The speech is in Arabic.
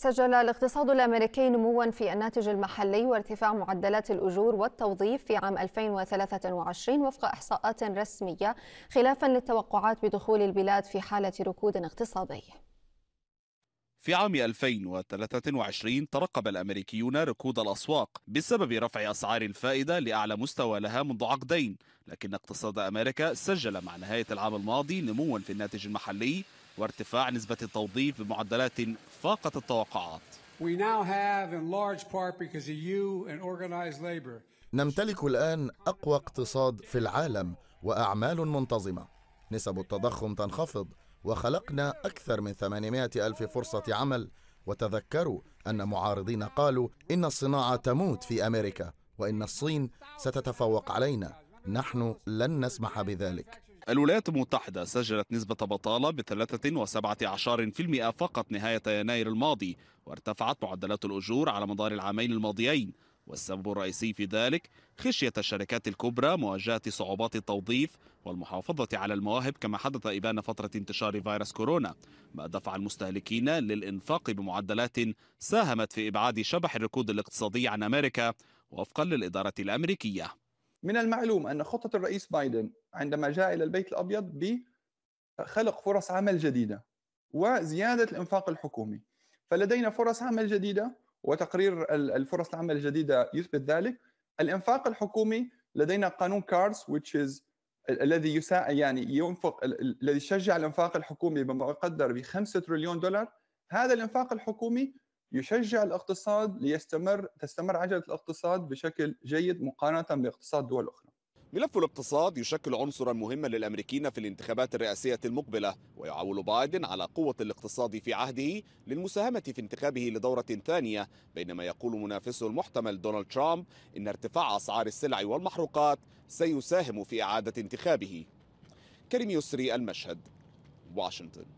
سجل الاقتصاد الأمريكي نموا في الناتج المحلي وارتفاع معدلات الأجور والتوظيف في عام 2023 وفق إحصاءات رسمية خلافا للتوقعات بدخول البلاد في حالة ركود اقتصادي في عام 2023 ترقب الأمريكيون ركود الأسواق بسبب رفع أسعار الفائدة لأعلى مستوى لها منذ عقدين لكن اقتصاد أمريكا سجل مع نهاية العام الماضي نموا في الناتج المحلي وارتفاع نسبة التوظيف بمعدلات فاقت التوقعات نمتلك الآن أقوى اقتصاد في العالم وأعمال منتظمة نسب التضخم تنخفض وخلقنا أكثر من 800 ألف فرصة عمل وتذكروا أن معارضين قالوا إن الصناعة تموت في أمريكا وإن الصين ستتفوق علينا نحن لن نسمح بذلك الولايات المتحدة سجلت نسبة بطالة ب 13% فقط نهاية يناير الماضي وارتفعت معدلات الأجور على مدار العامين الماضيين والسبب الرئيسي في ذلك خشية الشركات الكبرى مواجهة صعوبات التوظيف والمحافظة على المواهب كما حدث إبان فترة انتشار فيروس كورونا ما دفع المستهلكين للإنفاق بمعدلات ساهمت في إبعاد شبح الركود الاقتصادي عن أمريكا وفقا للإدارة الأمريكية من المعلوم أن خطة الرئيس بايدن عندما جاء إلى البيت الأبيض بخلق فرص عمل جديدة وزيادة الإنفاق الحكومي فلدينا فرص عمل جديدة وتقرير الفرص العمل الجديدة يثبت ذلك الإنفاق الحكومي لدينا قانون كارس which is الذي يسا... يعني ينفق الذي يشجع الانفاق الحكومي بما يقدر ب 5 تريليون دولار هذا الانفاق الحكومي يشجع الاقتصاد ليستمر تستمر عجله الاقتصاد بشكل جيد مقارنه باقتصاد دول اخرى. ملف الاقتصاد يشكل عنصرا مهما للامريكيين في الانتخابات الرئاسيه المقبله ويعول بايدن على قوه الاقتصاد في عهده للمساهمه في انتخابه لدوره ثانيه بينما يقول منافسه المحتمل دونالد ترامب ان ارتفاع اسعار السلع والمحروقات سيساهم في اعاده انتخابه. كريم يسري المشهد واشنطن